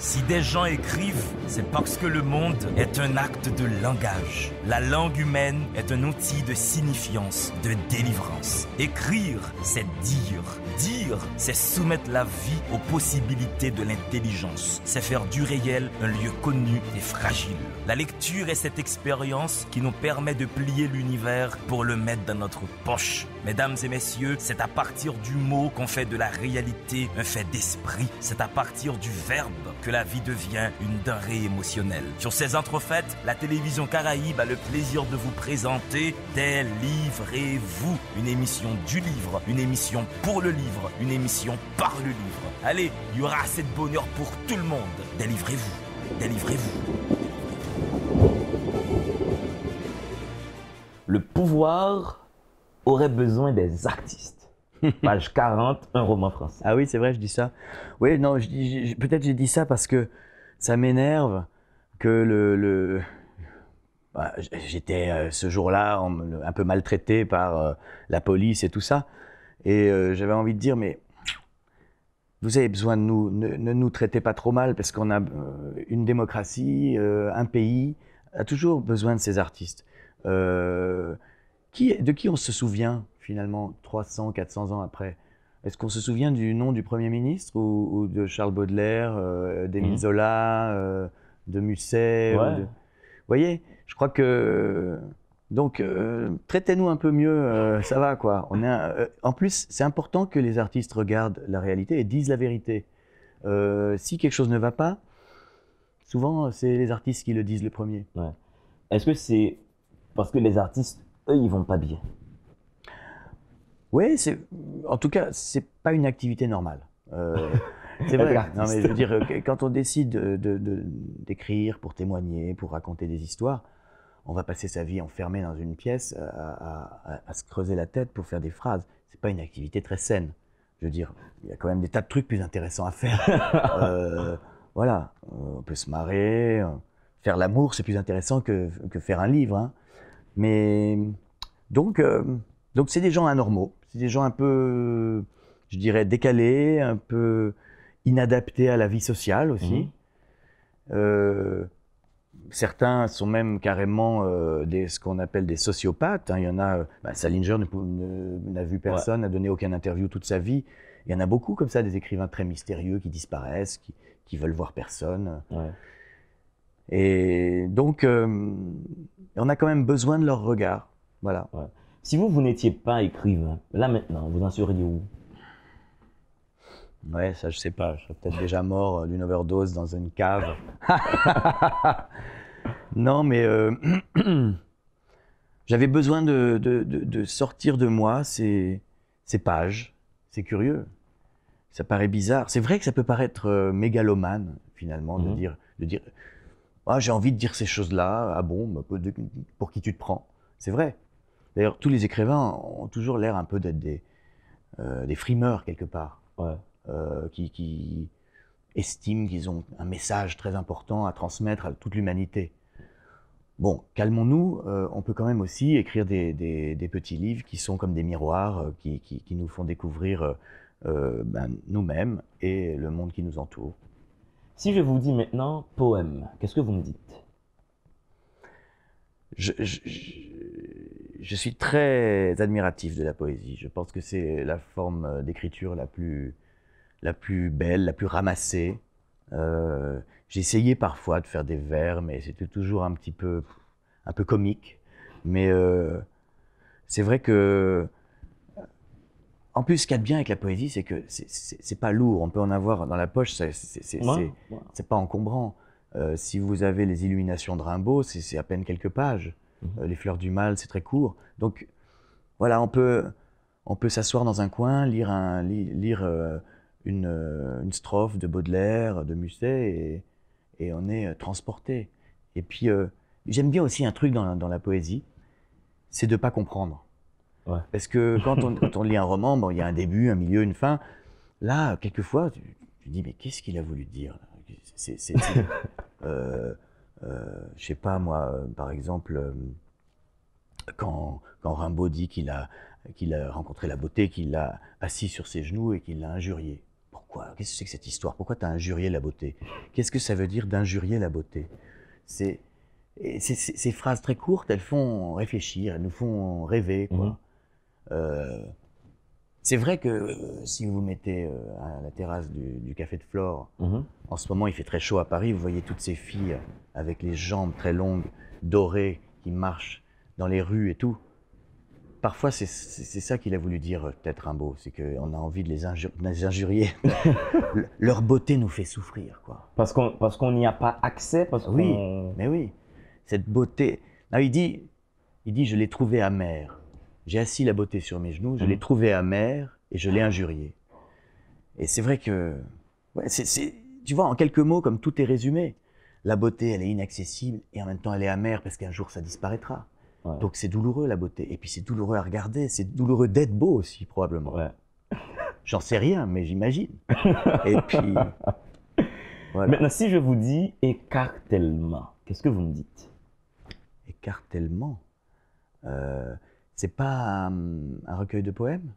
Si des gens écrivent, c'est parce que le monde est un acte de langage. La langue humaine est un outil de signifiance, de délivrance. Écrire, c'est dire. Dire, c'est soumettre la vie aux possibilités de l'intelligence. C'est faire du réel un lieu connu et fragile. La lecture est cette expérience qui nous permet de plier l'univers pour le mettre dans notre poche. Mesdames et messieurs, c'est à partir du mot qu'on fait de la réalité un fait d'esprit. C'est à partir du verbe que la vie devient une denrée émotionnelle. Sur ces entrefaites, la télévision Caraïbe a le plaisir de vous présenter Délivrez-vous, une émission du livre, une émission pour le livre, une émission par le livre. Allez, il y aura assez de bonheur pour tout le monde. Délivrez-vous, délivrez-vous. Le pouvoir aurait besoin des artistes. Page 40, un roman français. Ah oui, c'est vrai, je dis ça. Oui, non, peut-être j'ai dit ça parce que ça m'énerve que le, bah, j'étais euh, ce jour-là un peu maltraité par euh, la police et tout ça. Et euh, j'avais envie de dire, mais vous avez besoin de nous, ne, nous traitez pas trop mal parce qu'on a euh, une démocratie, euh, un pays a toujours besoin de ces artistes. Euh, qui, de qui on se souvient finalement 300, 400 ans après Est-ce qu'on se souvient du nom du Premier ministre ou, de Charles Baudelaire, d'Émile mmh. Zola, de Musset Vous voyez, je crois que donc, euh, traitez-nous un peu mieux, euh, ça va quoi. Euh, en plus, c'est important que les artistes regardent la réalité et disent la vérité. si quelque chose ne va pas, souvent c'est les artistes qui le disent le premier. Est-ce que c'est parce que les artistes, eux, ils vont pas bien Oui, en tout cas, c'est pas une activité normale. c'est vrai. non, quand on décide d'écrire pour témoigner, pour raconter des histoires on va passer sa vie enfermé dans une pièce euh, à, se creuser la tête pour faire des phrases. Ce n'est pas une activité très saine. Je veux dire, il y a quand même des tas de trucs plus intéressants à faire. Euh, voilà, euh, on peut se marrer, faire l'amour, c'est plus intéressant que, faire un livre. Hein. Mais donc, donc c'est des gens anormaux, c'est des gens un peu, je dirais, décalés, un peu inadaptés à la vie sociale aussi. Mmh certains sont même carrément euh, des, ce qu'on appelle des sociopathes. Hein. Il y en a, euh, bah, Salinger n'a vu personne, n'a donné aucune interview toute sa vie. Il y en a beaucoup comme ça, des écrivains très mystérieux qui disparaissent, qui, qui veulent voir personne. Et donc, euh, on a quand même besoin de leur regard. Voilà. Si vous, vous n'étiez pas écrivain, là maintenant, vous en seriez où Ouais, ça, je sais pas. Je serais peut-être déjà mort euh, d'une overdose dans une cave. non, mais euh, j'avais besoin de, sortir de moi ces, ces pages. C'est curieux. Ça paraît bizarre. C'est vrai que ça peut paraître euh, mégalomane, finalement, de mhm. dire, de dire ah, j'ai envie de dire ces choses-là. Ah bon, bah, pour qui tu te prends C'est vrai. D'ailleurs, tous les écrivains ont toujours l'air un peu d'être des, des frimeurs, quelque part. Euh, qui, estiment qu'ils ont un message très important à transmettre à toute l'humanité. Bon, calmons-nous, euh, on peut quand même aussi écrire des, petits livres qui sont comme des miroirs, euh, qui, nous font découvrir ben, nous-mêmes et le monde qui nous entoure. Si je vous dis maintenant poème, qu'est-ce que vous me dites je, suis très admiratif de la poésie. Je pense que c'est la forme d'écriture la plus la plus belle, la plus ramassée. Euh, j'essayais parfois de faire des vers, mais c'était toujours un petit peu, un peu comique. Mais euh, c'est vrai que, en plus, ce qu'il y a de bien avec la poésie, c'est que c'est pas lourd. On peut en avoir dans la poche, c'est pas encombrant. Euh, si vous avez les illuminations de Rimbaud, c'est à peine quelques pages. Mhm. les fleurs du mal, c'est très court. Donc voilà, on peut, on peut s'asseoir dans un coin, lire, un, lire, lire euh, une, strophe de Baudelaire, de Musset, et, on est euh, transporté. Et puis, euh, j'aime bien aussi un truc dans la, poésie, c'est de ne pas comprendre. Parce que quand on, lit un roman, il y a un début, un milieu, une fin. Là, quelquefois, tu, dis, mais qu'est-ce qu'il a voulu dire C'est. ne sais pas, moi, par exemple, quand, Rimbaud dit qu'il a, qu'il a rencontré la beauté, qu'il l'a assis sur ses genoux et qu'il l'a injurié. Qu'est-ce que c'est que cette histoire Pourquoi tu t'as injurié la beauté Qu'est-ce que ça veut dire d'injurier la beauté C'est ces phrases très courtes, elles font réfléchir, elles nous font rêver. Mm-hmm. Euh, c'est vrai que euh, si vous mettez euh, à la terrasse du, café de Flore, mm-hmm. en ce moment il fait très chaud à Paris, vous voyez toutes ces filles avec les jambes très longues, dorées, qui marchent dans les rues et tout parfois, c'est ça qu'il a voulu dire, euh, peut-être Rimbaud, c'est qu'on a envie de les, injurier. Leur beauté nous fait souffrir, quoi. Parce qu'on parce n'y a pas accès, parce Oui, mais oui. Cette beauté. Là, il dit, il dit, je l'ai trouvée amère. J'ai assis la beauté sur mes genoux, je l'ai mmh. trouvée amère et je l'ai injuriée. Et c'est vrai que, ouais, c'est tu vois, en quelques mots, comme tout est résumé. La beauté, elle est inaccessible et en même temps, elle est amère parce qu'un jour, ça disparaîtra. Donc c'est douloureux la beauté. Et puis c'est douloureux à regarder, c'est douloureux d'être beau aussi probablement. J'en sais rien, mais j'imagine. Et puis. Maintenant, si je vous dis écartellement qu'est-ce que vous me dites Écartellement euh, C'est pas un, recueil de poèmes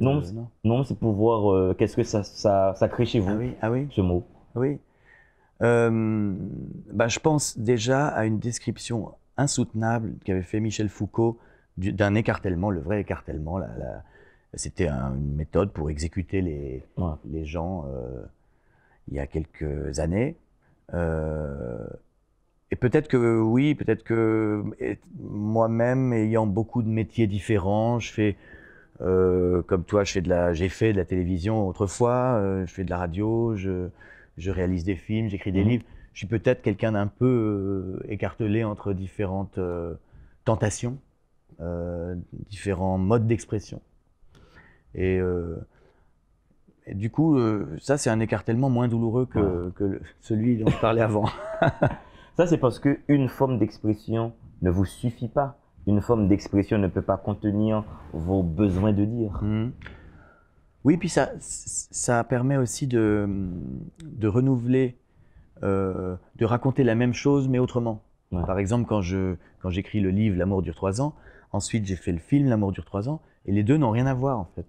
Non, non, c'est pour voir euh, qu'est-ce que ça, ça, ça, crée chez vous, ah oui, ah oui. ce mot. Oui. Bah, je pense déjà à une description insoutenable qu'avait fait Michel Foucault d'un écartèlement, le vrai écartèlement. c'était une méthode pour exécuter les, les gens euh, il y a quelques années. Euh, et peut-être que oui, peut-être que moi-même, ayant beaucoup de métiers différents, je fais, euh, comme toi, de la, j'ai fait de la télévision autrefois, je fais de la radio, je, réalise des films, j'écris des mmh. livres je suis peut-être quelqu'un d'un peu euh, écartelé entre différentes euh, tentations, euh, différents modes d'expression. Et, du coup, ça, c'est un écartèlement moins douloureux que, celui dont je parlais avant. ça, c'est parce qu'une forme d'expression ne vous suffit pas. Une forme d'expression ne peut pas contenir vos besoins de dire. Mmh. Oui, puis ça, ça permet aussi de renouveler euh, de raconter la même chose mais autrement. Par exemple, quand je quand j'écris le livre L'amour dure trois ans, ensuite j'ai fait le film L'amour dure trois ans, et les deux n'ont rien à voir en fait.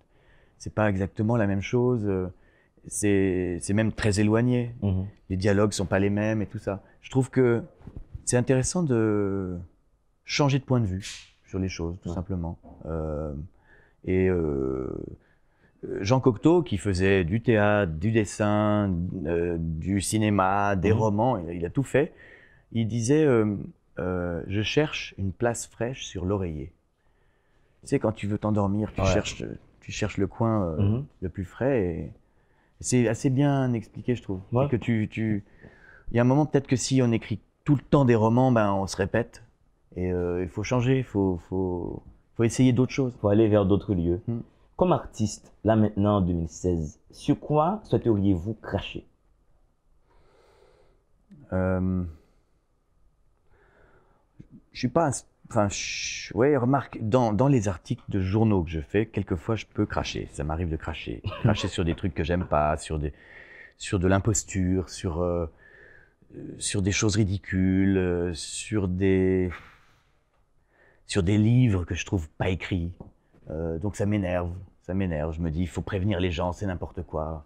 C'est pas exactement la même chose. Euh, c'est même très éloigné. Mhm. Les dialogues sont pas les mêmes et tout ça. Je trouve que c'est intéressant de changer de point de vue sur les choses, tout simplement. Euh, et euh, Jean Cocteau, qui faisait du théâtre, du dessin, euh, du cinéma, des mhm. romans, il, a tout fait, il disait euh, Je cherche une place fraîche sur l'oreiller. Tu sais, quand tu veux t'endormir, tu, cherches, tu cherches le coin mhm. le plus frais. c'est assez bien expliqué, je trouve. Que Il y a un moment, peut-être que si on écrit tout le temps des romans, ben, on se répète. Et il faut changer, il faut, essayer d'autres choses. Il faut aller vers d'autres lieux. Hmm. Comme artiste, là maintenant en 2016, sur quoi souhaiteriez-vous cracher euh, Je suis pas Enfin, remarque, dans, dans, les articles de journaux que je fais, quelquefois je peux cracher. Ça m'arrive de cracher. Cracher sur des trucs que j'aime pas, sur, des, sur de l'imposture, sur, euh, sur des choses ridicules, euh, sur des sur des livres que je trouve pas écrits. donc ça m'énerve ça m'énerve. Je me dis, il faut prévenir les gens, c'est n'importe quoi.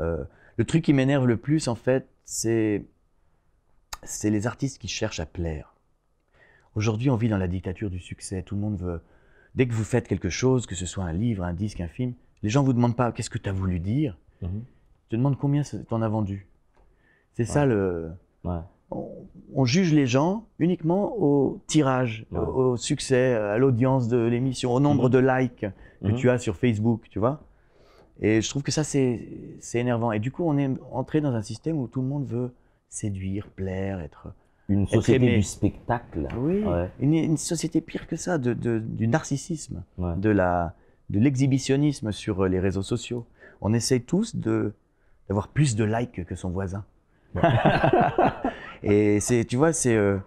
Euh, le truc qui m'énerve le plus, en fait, c'est c'est les artistes qui cherchent à plaire. Aujourd'hui, on vit dans la dictature du succès. Tout le monde veut. Dès que vous faites quelque chose, que ce soit un livre, un disque, un film, les gens ne vous demandent pas qu'est-ce que tu as voulu dire. Mhm. Ils te demandent combien en as vendu. C'est ça le on, juge les gens uniquement au tirage, au, succès, à l'audience de l'émission, au nombre mhm. de likes que mhm. tu as sur Facebook, tu vois. Et je trouve que ça, c'est énervant. Et du coup, on est entré dans un système où tout le monde veut séduire, plaire, être. Une société du spectacle. Oui, une, société pire que ça, de, du narcissisme, de l'exhibitionnisme sur les réseaux sociaux. On essaie tous d'avoir plus de likes que son voisin et c'est, tu vois, c'est. Euh,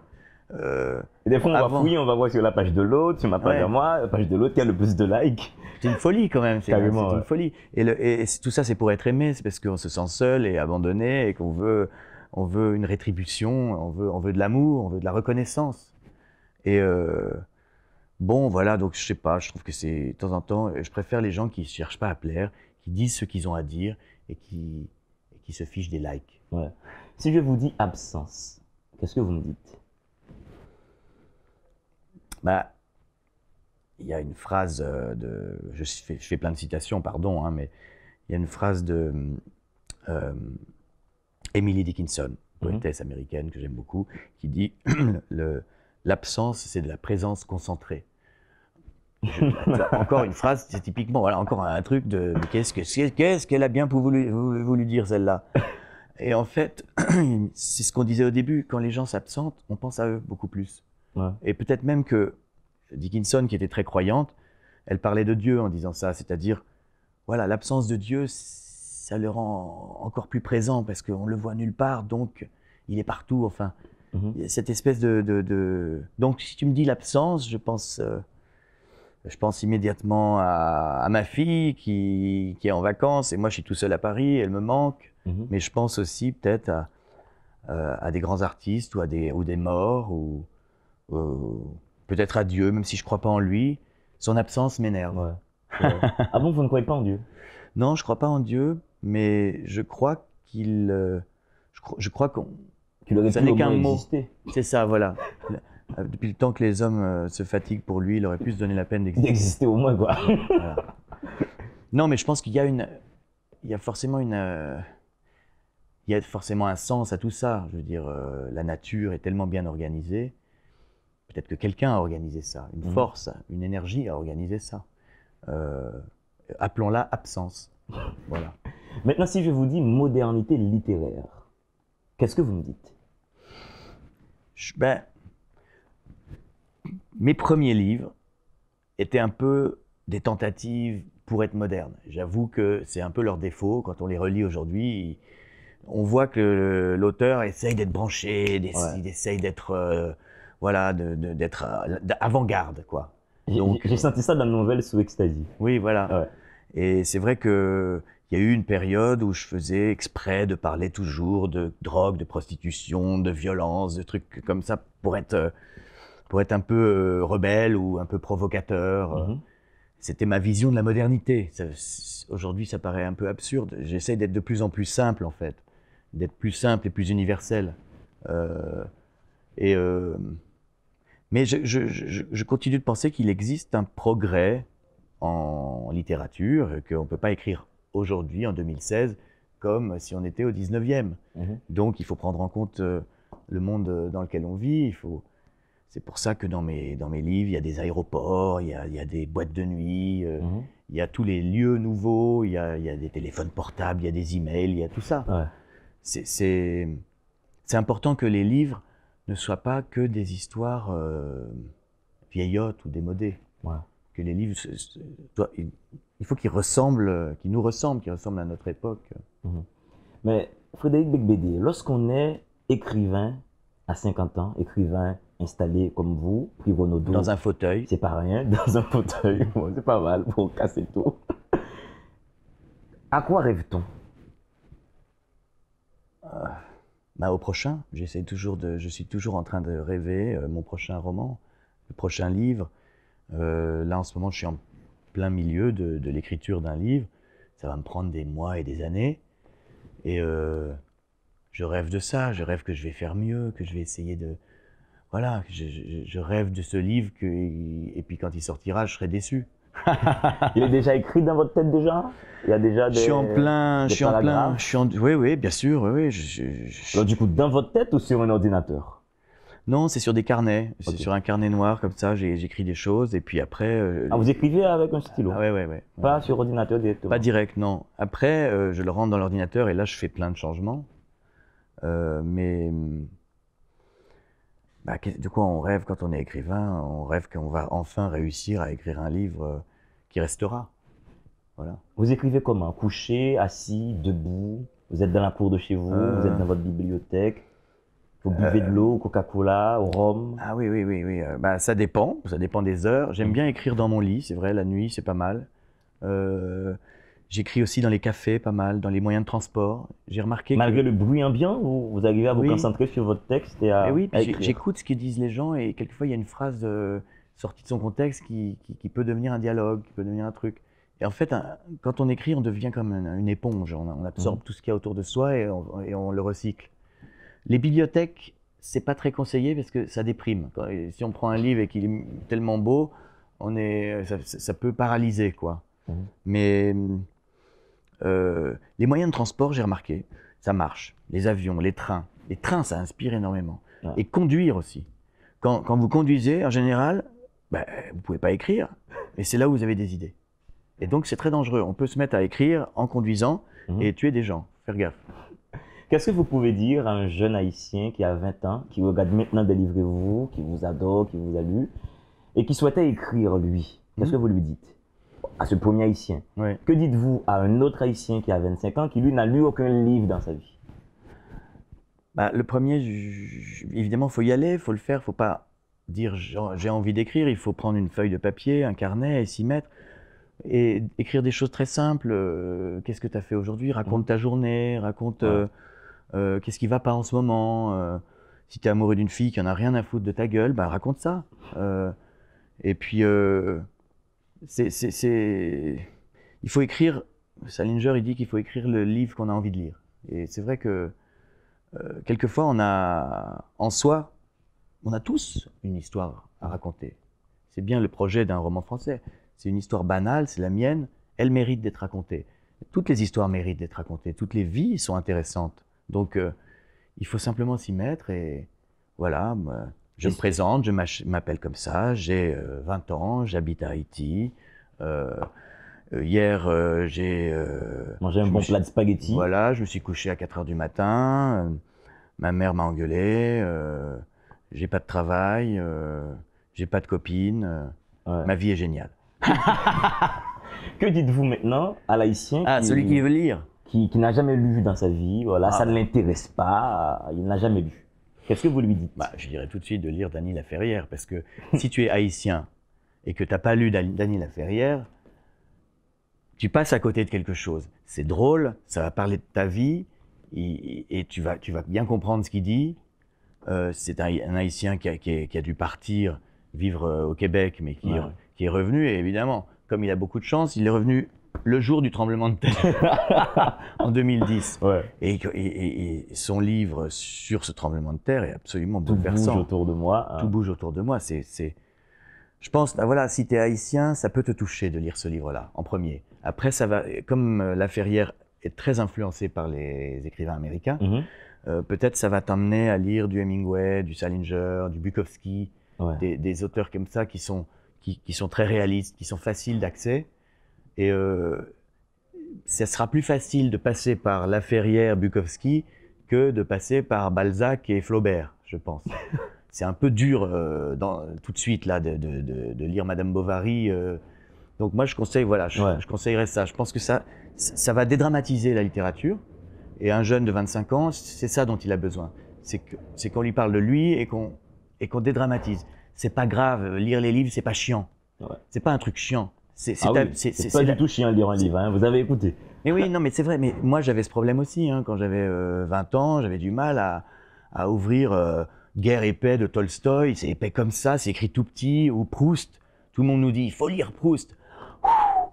euh, des fois, on va fouiller, on va voir sur la page de l'autre, sur ma page à moi, la page de l'autre qui a le plus de likes. C'est une folie quand même, c'est une folie. Et, tout ça, c'est pour être aimé, c'est parce qu'on se sent seul et abandonné et qu'on veut, on veut une rétribution, on veut, on veut de l'amour, on veut de la reconnaissance. Et euh, bon, voilà, donc je sais pas, je trouve que c'est de temps en temps, je préfère les gens qui ne cherchent pas à plaire, qui disent ce qu'ils ont à dire et qui, et qui se fichent des likes. Si je vous dis absence, qu'est-ce que vous me dites Bah, il y a une phrase euh, de. Je fais, je fais plein de citations, pardon, hein, mais il y a une phrase de euh, Emily Dickinson, mhm. poétesse américaine que j'aime beaucoup, qui dit L'absence, c'est de la présence concentrée. encore une phrase, c'est typiquement, voilà, encore un truc de qu'est-ce qu'elle ce qu'elle a bien voulu, voulu dire celle-là et en fait, c'est ce qu'on disait au début, quand les gens s'absentent, on pense à eux beaucoup plus. Et peut-être même que Dickinson, qui était très croyante, elle parlait de Dieu en disant ça, c'est-à-dire, voilà, l'absence de Dieu, ça le rend encore plus présent parce qu'on le voit nulle part, donc il est partout, enfin. Mhm. Cette espèce de, Donc, si tu me dis l'absence, je pense. Euh, je pense immédiatement à, ma fille qui, est en vacances et moi je suis tout seul à Paris, elle me manque. Mhm. Mais je pense aussi peut-être à, euh, à, des grands artistes ou à des, ou des morts ou peut-être à Dieu, même si je ne crois pas en lui. Son absence m'énerve. ah bon, vous ne croyez pas en Dieu Non, je ne crois pas en Dieu, mais je crois qu'il. Euh, je, crois qu'on. ça n'est qu'un mot. C'est ça, voilà. Euh, depuis le temps que les hommes se fatiguent pour lui, il aurait pu se donner la peine d'exister. D'exister au moins, quoi. Non, mais je pense qu'il y a une, il y a forcément une, il y a forcément un sens à tout ça. Je veux dire, euh, la nature est tellement bien organisée. Peut-être que quelqu'un a organisé ça, une mhm. force, une énergie a organisé ça. Euh, appelons-la absence. voilà. Maintenant, si je vous dis modernité littéraire, qu'est-ce que vous me dites ben, Mes premiers livres étaient un peu des tentatives pour être modernes. J'avoue que c'est un peu leur défaut. Quand on les relit aujourd'hui, on voit que l'auteur essaye d'être branché, il essaye d'être euh, voilà, d'être euh, avant-garde, quoi. J'ai senti ça dans la nouvelle sous Ecstasy. Oui, voilà. Et c'est vrai que il y a eu une période où je faisais exprès de parler toujours de drogue, de prostitution, de violence, de trucs comme ça pour être euh, pour être un peu rebelle ou un peu provocateur. Mm-hmm. C'était ma vision de la modernité. Aujourd'hui, ça paraît un peu absurde. J'essaie d'être de plus en plus simple, en fait d'être plus simple et plus universel. Euh, et, euh, mais je, continue de penser qu'il existe un progrès en littérature, qu'on ne peut pas écrire aujourd'hui, en 2016, comme si on était au 19e. Mhm. Donc il faut prendre en compte euh, le monde dans lequel on vit. Il faut... C'est pour ça que dans mes, dans mes livres, il y a des aéroports, il y a, il y a des boîtes de nuit, mhm. il y a tous les lieux nouveaux, il y a, il y a, des téléphones portables, il y a des emails, il y a tout ça c'est important que les livres ne soient pas que des histoires euh, vieillottes ou démodées. Que les livres, il faut qu'ils ressemblent, qu'ils nous ressemblent, qu'ils ressemblent à notre époque. Mhm. Mais Frédéric Becbédé, lorsqu'on est écrivain à 50 ans, écrivain installé comme vous, Privonodo. Dans un fauteuil. C'est pas rien, dans un fauteuil. c'est pas mal pour casser tout. À quoi rêve-t-on euh, bah, au prochain. J'essaie toujours de, je suis toujours en train de rêver euh, mon prochain roman, le prochain livre. Euh, là, en ce moment, je suis en plein milieu de, l'écriture d'un livre. Ça va me prendre des mois et des années. Et je rêve de ça. Je rêve que je vais faire mieux, que je vais essayer de. Voilà, je, rêve de ce livre et puis quand il sortira, je serai déçu. Il est déjà écrit dans votre tête déjà Il y a déjà des. Je suis en plein. Je suis en plein. Je suis oui, oui, bien sûr. Oui, je, du coup, dans votre tête ou sur un ordinateur non, c'est sur des carnets. C'est sur un carnet noir, comme ça, j'écris des choses et puis après. Euh, ah, vous écrivez avec un stylo ah, oui. oui. Pas sur ordinateur directement Pas direct, non. Après, euh, je le rentre dans l'ordinateur et là, je fais plein de changements. Euh, mais de bah, quoi on rêve quand on est écrivain On rêve qu'on va enfin réussir à écrire un livre euh, qui restera. Voilà. Vous écrivez comment Couché, assis, debout Vous êtes dans la cour de chez vous euh. Vous êtes dans votre bibliothèque Vous buvez de euh. l'eau, Coca-Cola, au rhum Ah oui, oui, oui. oui. Bah, ça dépend. Ça dépend des heures. J'aime mm. bien écrire dans mon lit, c'est vrai. La nuit, c'est pas mal. J'écris aussi dans les cafés, pas mal, dans les moyens de transport. J'ai remarqué Malgré le bruit un vous, vous arrivez à vous concentrer sur votre texte et à. Eh oui, j'écoute ce que disent les gens et quelquefois il y a une phrase euh, sortie de son contexte qui, peut devenir un dialogue, qui peut devenir un truc. Et en fait, quand on écrit, on devient comme une, éponge. On, absorbe mhm. tout ce qu'il y a autour de soi et on, le recycle. Les bibliothèques, c'est pas très conseillé parce que ça déprime. si on prend un livre et qu'il est tellement beau, on est, ça, peut paralyser, quoi. Mhm. Mais hum, euh, les moyens de transport, j'ai remarqué, ça marche. Les avions, les trains. Les trains, ça inspire énormément. Et conduire aussi. Quand, vous conduisez, en général, bah, vous pouvez pas écrire, mais c'est là où vous avez des idées. Et donc, c'est très dangereux. On peut se mettre à écrire en conduisant mhm. et tuer des gens. Faire gaffe. Qu'est-ce que vous pouvez dire à un jeune haïtien qui a 20 ans, qui regarde maintenant Délivrez-vous, qui vous adore, qui vous a lu, et qui souhaitait écrire lui Qu'est-ce mhm. que vous lui dites à ce premier haïtien. Que dites-vous à un autre haïtien qui a 25 ans, qui lui n'a lu aucun livre dans sa vie bah, Le premier, évidemment, il faut y aller, il faut le faire, il ne faut pas dire j'ai envie d'écrire, il faut prendre une feuille de papier, un carnet et s'y mettre. Et écrire des choses très simples. Euh, qu'est-ce que tu as fait aujourd'hui Raconte mm. ta journée, raconte euh, euh, qu'est-ce qui va pas en ce moment. si tu es amoureux d'une fille qui en a rien à foutre de ta gueule, bah, raconte ça. et puis c'est, il faut écrire. Salinger, il dit qu'il faut écrire le livre qu'on a envie de lire. Et c'est vrai que euh, quelquefois, on a en soi, on a tous une histoire à raconter. C'est bien le projet d'un roman français. C'est une histoire banale, c'est la mienne. Elle mérite d'être racontée. Toutes les histoires méritent d'être racontées. Toutes les vies sont intéressantes. Donc, euh, il faut simplement s'y mettre et voilà. Bah, je me présente, je m'appelle comme ça, j'ai 20 euh, ans, j'habite à Haïti. Euh, euh hier, euh, j'ai mangé un bon plat de spaghettis. Voilà, je me suis couché à 4 heures du matin. ma mère m'a engueulé. j'ai pas de travail. j'ai pas de copine. Ma vie est géniale. que dites-vous maintenant à l'haïtien Ah, celui qui veut lire. Qui, qui n'a jamais lu dans sa vie, voilà, ah ça ne bah. l'intéresse pas, il n'a jamais lu. Qu'est-ce que vous lui dites bah, Je dirais tout de suite de lire Dany Laferrière, parce que si tu es haïtien et que tu n'as pas lu Dany Laferrière, tu passes à côté de quelque chose. C'est drôle, ça va parler de ta vie, et, tu, vas, bien comprendre ce qu'il dit. Euh, c'est un, haïtien qui a, dû partir vivre euh, au Québec, mais qui est revenu, et évidemment, comme il a beaucoup de chance, il est revenu le jour du tremblement de terre en 2010. Et, son livre sur ce tremblement de terre est absolument bouleversant. Tout bouge autour de moi. Hein. Tout bouge autour de moi. C'est, Je pense, ah, voilà, si tu es haïtien, ça peut te toucher de lire ce livre-là, en premier. Après, ça va, comme euh, La Ferrière est très influencée par les écrivains américains, mhm. euh, peut-être ça va t'amener à lire du Hemingway, du Salinger, du Bukowski, des, auteurs comme ça qui sont, qui sont très réalistes, qui sont faciles d'accès et euh, ça sera plus facile de passer par La Ferrière, Bukowski, que de passer par Balzac et Flaubert, je pense. C'est un peu dur euh, tout de suite là de, lire Madame Bovary. Euh. donc moi je conseille voilà, je, conseillerais ça. Je pense que ça, ça va dédramatiser la littérature. Et un jeune de 25 ans, c'est ça dont il a besoin. C'est qu'on lui parle de lui et qu'on qu'on dédramatise. C'est pas grave, lire les livres, c'est pas chiant. C'est pas un truc chiant. Ah c'est pas du tout chiant de lire un livre, hein, vous avez écouté. Mais oui, non, mais c'est vrai, mais moi j'avais ce problème aussi. Hein, quand j'avais 20 euh, ans, j'avais du mal à, à ouvrir euh, Guerre et paix de Tolstoï. C'est épais comme ça, c'est écrit tout petit, ou Proust. Tout le monde nous dit il faut lire Proust.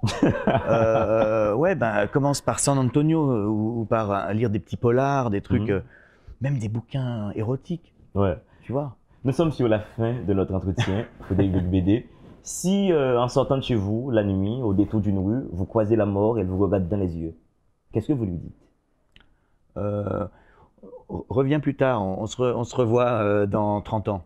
Euh, ouais, ben, commence par San Antonio ou, par lire des petits polars, des trucs, mhm. même des bouquins érotiques. Ouais. Tu vois Nous sommes sur la fin de notre entretien, le BD. Si en euh, sortant de chez vous, la nuit, au détour d'une rue, vous croisez la mort et elle vous regarde dans les yeux, qu'est-ce que vous lui dites euh, Reviens plus tard, on, se, revoit euh, dans 30 ans.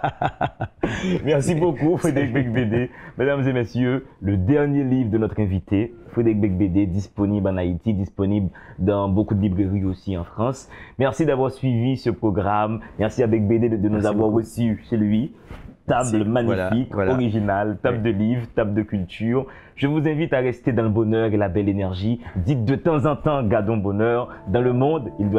Merci beaucoup Frédéric Begbede. Mesdames et messieurs, le dernier livre de notre invité, Frédéric Becbédé, disponible en Haïti, disponible dans beaucoup de librairies aussi en France. Merci d'avoir suivi ce programme. Merci à Becbédé de, nous avoir reçus chez lui table magnifique, originale, table de livres, table de culture. Je vous invite à rester dans le bonheur et la belle énergie. Dites de temps en temps, gardons bonheur. Dans le monde, il doit